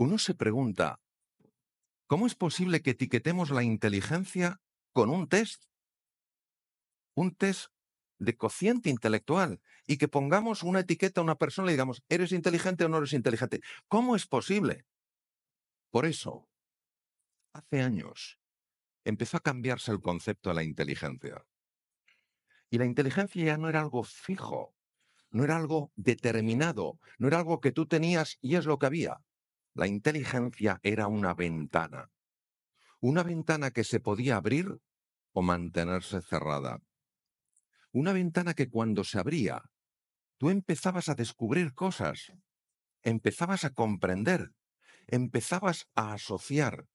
Uno se pregunta, ¿cómo es posible que etiquetemos la inteligencia con un test? Un test de cociente intelectual y que pongamos una etiqueta a una persona y digamos, ¿eres inteligente o no eres inteligente? ¿Cómo es posible? Por eso, hace años empezó a cambiarse el concepto de la inteligencia. Y la inteligencia ya no era algo fijo, no era algo determinado, no era algo que tú tenías y es lo que había. La inteligencia era una ventana, una ventana que se podía abrir o mantenerse cerrada. Una ventana que cuando se abría, tú empezabas a descubrir cosas, empezabas a comprender, empezabas a asociar,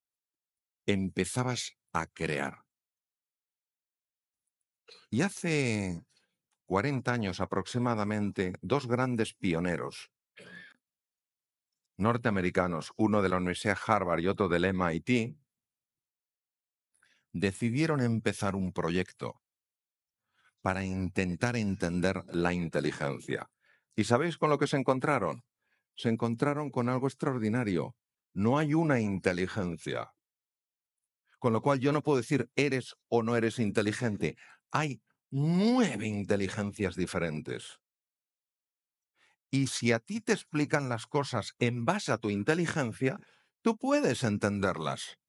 empezabas a crear. Y hace 40 años aproximadamente, dos grandes pioneros norteamericanos, uno de la Universidad Harvard y otro del MIT, decidieron empezar un proyecto para intentar entender la inteligencia. ¿Y sabéis con lo que se encontraron? Se encontraron con algo extraordinario. No hay una inteligencia. Con lo cual yo no puedo decir eres o no eres inteligente. Hay nueve inteligencias diferentes. Y si a ti te explican las cosas en base a tu inteligencia, tú puedes entenderlas.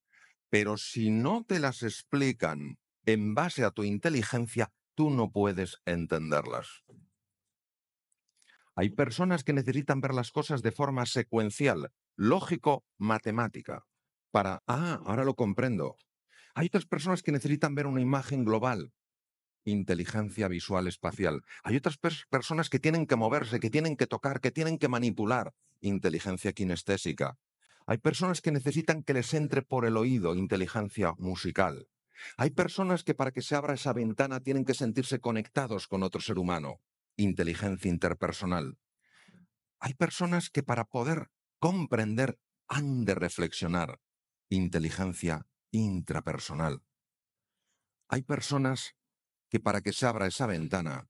Pero si no te las explican en base a tu inteligencia, tú no puedes entenderlas. Hay personas que necesitan ver las cosas de forma secuencial, lógico-matemática, para, ah, ahora lo comprendo. Hay otras personas que necesitan ver una imagen global, inteligencia visual espacial. Hay otras personas que tienen que moverse, que tienen que tocar, que tienen que manipular, inteligencia kinestésica. Hay personas que necesitan que les entre por el oído, inteligencia musical. Hay personas que para que se abra esa ventana tienen que sentirse conectados con otro ser humano, inteligencia interpersonal. Hay personas que para poder comprender han de reflexionar, inteligencia intrapersonal. Hay personas que para que se abra esa ventana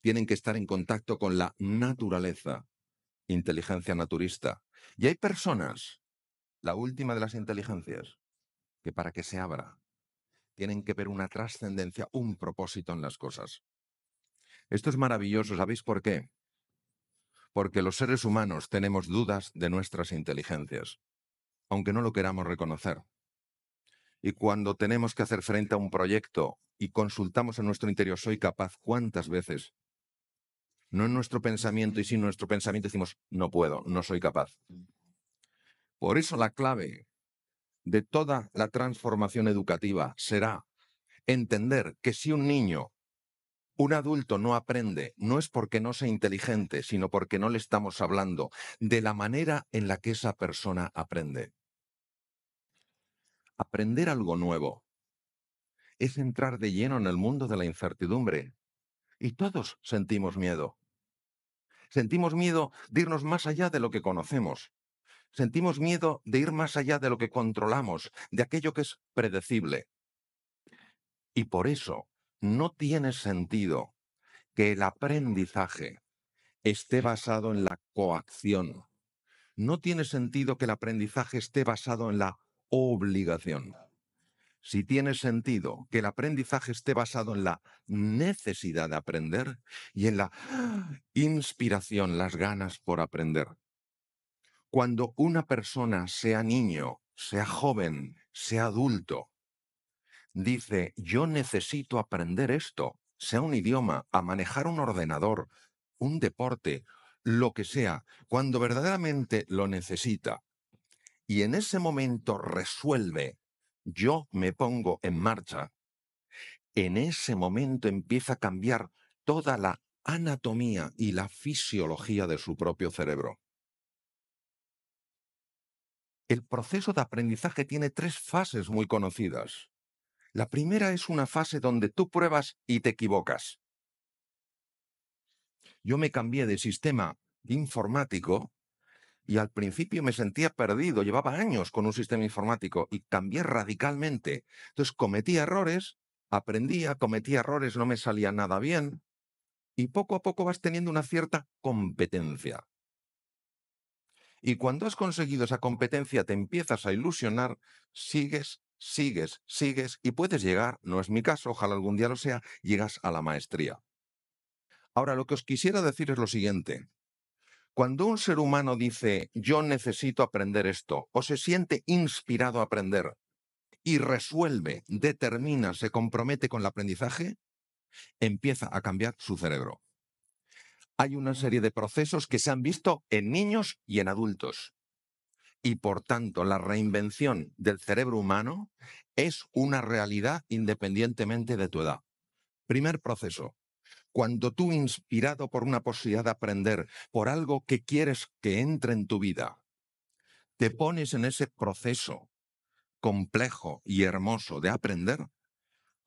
tienen que estar en contacto con la naturaleza, inteligencia naturista. Y hay personas, la última de las inteligencias, que para que se abra tienen que ver una trascendencia, un propósito en las cosas. Esto es maravilloso, ¿sabéis por qué? Porque los seres humanos tenemos dudas de nuestras inteligencias, aunque no lo queramos reconocer. Y cuando tenemos que hacer frente a un proyecto y consultamos en nuestro interior, soy capaz, ¿cuántas veces? No en nuestro pensamiento y sin nuestro pensamiento decimos, no puedo, no soy capaz. Mm. Por eso la clave de toda la transformación educativa será entender que si un niño, un adulto no aprende, no es porque no sea inteligente, sino porque no le estamos hablando de la manera en la que esa persona aprende. Aprender algo nuevo es entrar de lleno en el mundo de la incertidumbre. Y todos sentimos miedo. Sentimos miedo de irnos más allá de lo que conocemos. Sentimos miedo de ir más allá de lo que controlamos, de aquello que es predecible. Y por eso no tiene sentido que el aprendizaje esté basado en la coacción. No tiene sentido que el aprendizaje esté basado en la obligación. Si tiene sentido que el aprendizaje esté basado en la necesidad de aprender y en la inspiración, las ganas por aprender. Cuando una persona, sea niño, sea joven, sea adulto, dice, yo necesito aprender esto, sea un idioma, a manejar un ordenador, un deporte, lo que sea, cuando verdaderamente lo necesita, y en ese momento resuelve, yo me pongo en marcha, en ese momento empieza a cambiar toda la anatomía y la fisiología de su propio cerebro. El proceso de aprendizaje tiene tres fases muy conocidas. La primera es una fase donde tú pruebas y te equivocas. Yo me cambié de sistema informático y al principio me sentía perdido, llevaba años con un sistema informático y cambié radicalmente. Entonces cometí errores, aprendía, cometí errores, no me salía nada bien y poco a poco vas teniendo una cierta competencia. Y cuando has conseguido esa competencia te empiezas a ilusionar, sigues, sigues, sigues y puedes llegar, no es mi caso, ojalá algún día lo sea, llegas a la maestría. Ahora lo que os quisiera decir es lo siguiente. Cuando un ser humano dice, yo necesito aprender esto, o se siente inspirado a aprender, y resuelve, determina, se compromete con el aprendizaje, empieza a cambiar su cerebro. Hay una serie de procesos que se han visto en niños y en adultos. Y por tanto, la reinvención del cerebro humano es una realidad independientemente de tu edad. Primer proceso, cuando tú, inspirado por una posibilidad de aprender, por algo que quieres que entre en tu vida, te pones en ese proceso complejo y hermoso de aprender,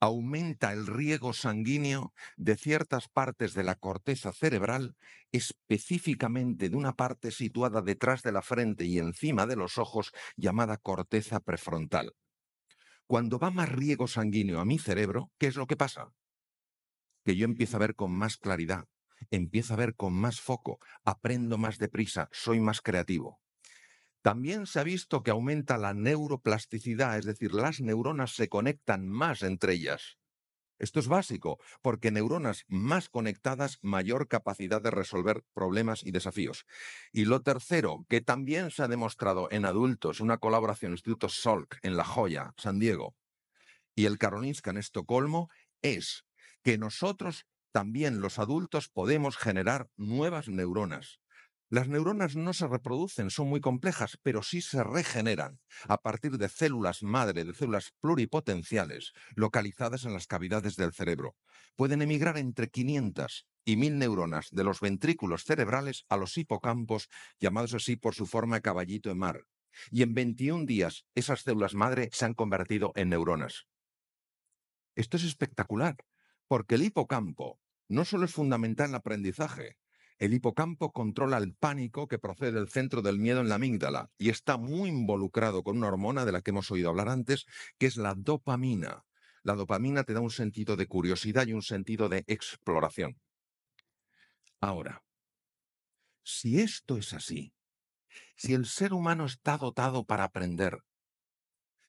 aumenta el riego sanguíneo de ciertas partes de la corteza cerebral, específicamente de una parte situada detrás de la frente y encima de los ojos, llamada corteza prefrontal. Cuando va más riego sanguíneo a mi cerebro, ¿qué es lo que pasa? que yo empiezo a ver con más claridad, empiezo a ver con más foco, aprendo más deprisa, soy más creativo. También se ha visto que aumenta la neuroplasticidad, es decir, las neuronas se conectan más entre ellas. Esto es básico, porque neuronas más conectadas, mayor capacidad de resolver problemas y desafíos. Y lo tercero, que también se ha demostrado en adultos, una colaboración Instituto Salk en La Joya, San Diego, y el Karolinska en Estocolmo, es que nosotros también los adultos podemos generar nuevas neuronas. Las neuronas no se reproducen, son muy complejas, pero sí se regeneran a partir de células madre, de células pluripotenciales localizadas en las cavidades del cerebro. Pueden emigrar entre 500 y 1000 neuronas de los ventrículos cerebrales a los hipocampos, llamados así por su forma caballito de mar. Y en 21 días esas células madre se han convertido en neuronas. Esto es espectacular. Porque el hipocampo no solo es fundamental en el aprendizaje, el hipocampo controla el pánico que procede del centro del miedo en la amígdala y está muy involucrado con una hormona de la que hemos oído hablar antes, que es la dopamina. La dopamina te da un sentido de curiosidad y un sentido de exploración. Ahora, si esto es así, si el ser humano está dotado para aprender,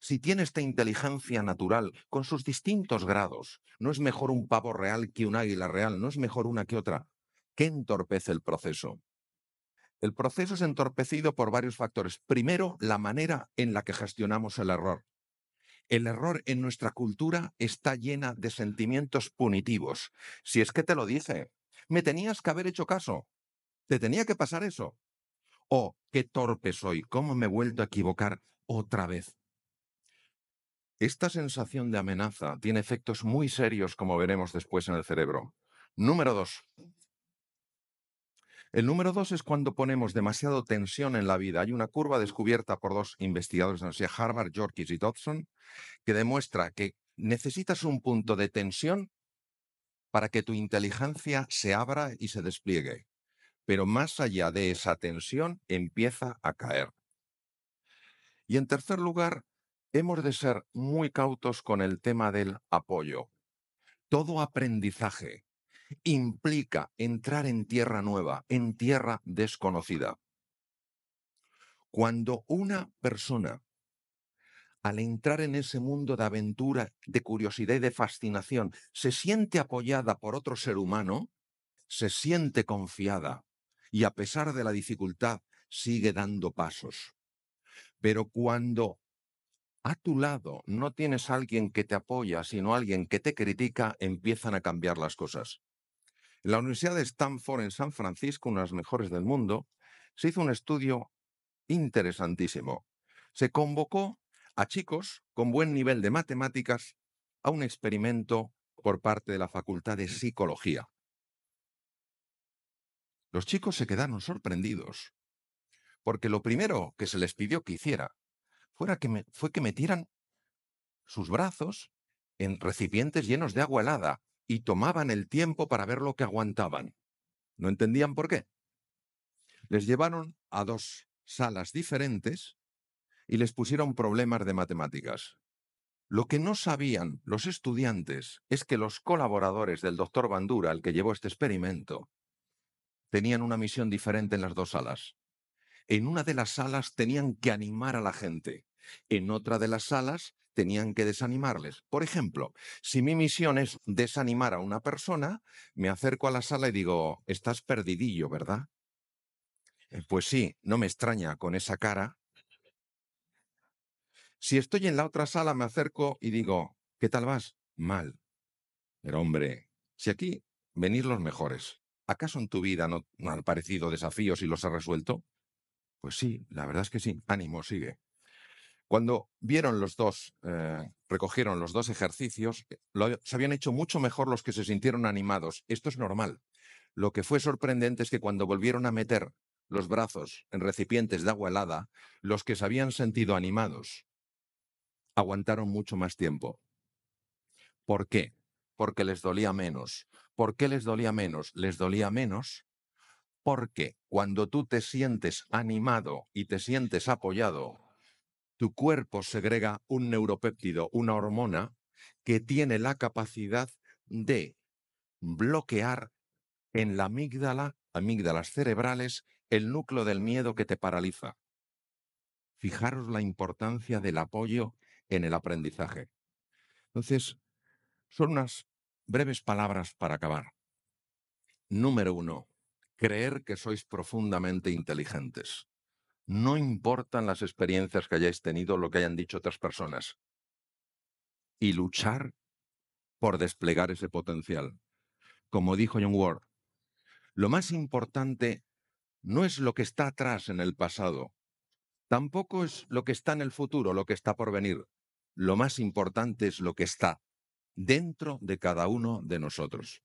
si tiene esta inteligencia natural, con sus distintos grados, no es mejor un pavo real que un águila real, no es mejor una que otra. ¿Qué entorpece el proceso? El proceso es entorpecido por varios factores. Primero, la manera en la que gestionamos el error. El error en nuestra cultura está llena de sentimientos punitivos. Si es que te lo dice, me tenías que haber hecho caso. Te tenía que pasar eso. oh, qué torpe soy, cómo me he vuelto a equivocar otra vez. Esta sensación de amenaza tiene efectos muy serios, como veremos después en el cerebro. Número dos. El número dos es cuando ponemos demasiado tensión en la vida. Hay una curva descubierta por dos investigadores de la Universidad Harvard, Jorkis y Dodson, que demuestra que necesitas un punto de tensión para que tu inteligencia se abra y se despliegue. Pero más allá de esa tensión, empieza a caer. Y en tercer lugar, hemos de ser muy cautos con el tema del apoyo. Todo aprendizaje implica entrar en tierra nueva, en tierra desconocida. Cuando una persona, al entrar en ese mundo de aventura, de curiosidad y de fascinación, se siente apoyada por otro ser humano, se siente confiada y a pesar de la dificultad sigue dando pasos. Pero cuando a tu lado no tienes a alguien que te apoya, sino alguien que te critica, empiezan a cambiar las cosas. En la Universidad de Stanford en San Francisco, una de las mejores del mundo, se hizo un estudio interesantísimo. Se convocó a chicos con buen nivel de matemáticas a un experimento por parte de la Facultad de Psicología. Los chicos se quedaron sorprendidos, porque lo primero que se les pidió que hiciera que me, fue que metieran sus brazos en recipientes llenos de agua helada y tomaban el tiempo para ver lo que aguantaban. No entendían por qué. Les llevaron a dos salas diferentes y les pusieron problemas de matemáticas. Lo que no sabían los estudiantes es que los colaboradores del doctor Bandura, al que llevó este experimento, tenían una misión diferente en las dos salas. En una de las salas tenían que animar a la gente, en otra de las salas tenían que desanimarles. Por ejemplo, si mi misión es desanimar a una persona, me acerco a la sala y digo, estás perdidillo, ¿verdad? Eh, pues sí, no me extraña con esa cara. Si estoy en la otra sala, me acerco y digo, ¿qué tal vas? Mal. Pero hombre, si aquí venir los mejores, ¿acaso en tu vida no, han aparecido desafíos y los has resuelto? Pues sí, la verdad es que sí. Ánimo, sigue. Cuando vieron los dos, eh, recogieron los dos ejercicios, eh, se habían hecho mucho mejor los que se sintieron animados. Esto es normal. Lo que fue sorprendente es que cuando volvieron a meter los brazos en recipientes de agua helada, los que se habían sentido animados aguantaron mucho más tiempo. ¿Por qué? Porque les dolía menos. ¿Por qué les dolía menos? Les dolía menos porque cuando tú te sientes animado y te sientes apoyado, tu cuerpo segrega un neuropéptido, una hormona, que tiene la capacidad de bloquear en la amígdala, amígdalas cerebrales, el núcleo del miedo que te paraliza. Fijaros la importancia del apoyo en el aprendizaje. Entonces, son unas breves palabras para acabar. Número uno, creer que sois profundamente inteligentes. No importan las experiencias que hayáis tenido, lo que hayan dicho otras personas. Y luchar por desplegar ese potencial. Como dijo John Ward, lo más importante no es lo que está atrás en el pasado, tampoco es lo que está en el futuro, lo que está por venir. Lo más importante es lo que está dentro de cada uno de nosotros.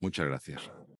Muchas gracias.